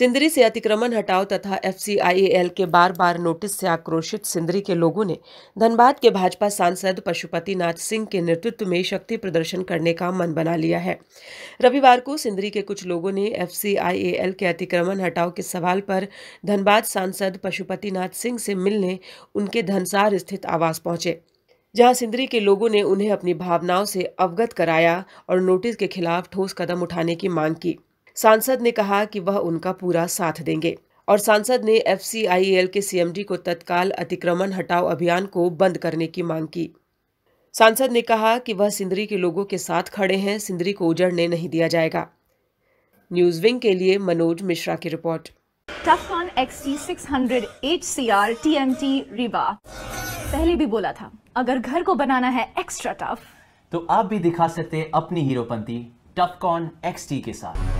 सिंदरी से अतिक्रमण हटाओ तथा एफ के बार बार नोटिस से आक्रोशित सिंदरी के लोगों ने धनबाद के भाजपा सांसद पशुपति नाथ सिंह के नेतृत्व में शक्ति प्रदर्शन करने का मन बना लिया है रविवार को सिंदरी के कुछ लोगों ने एफ के अतिक्रमण हटाओ के सवाल पर धनबाद सांसद पशुपति नाथ सिंह से मिलने उनके धनसार स्थित आवास पहुंचे जहां सिंदरी के लोगों ने उन्हें अपनी भावनाओं से अवगत कराया और नोटिस के खिलाफ ठोस कदम उठाने की मांग की सांसद ने कहा कि वह उनका पूरा साथ देंगे और सांसद ने एफ के सीएमडी को तत्काल अतिक्रमण हटाओ अभियान को बंद करने की मांग की सांसद ने कहा कि वह सिंदरी के लोगों के साथ खड़े हैं सिंदरी को उजड़ने नहीं दिया जाएगा न्यूज विंग के लिए मनोज मिश्रा की रिपोर्ट टफ ऑन एक्सटी टी एम टी रिबा पहले भी बोला था अगर घर को बनाना है एक्स्ट्रा टफ तो आप भी दिखा सकते हैं अपनी हीरोपंती टफकॉन टी के साथ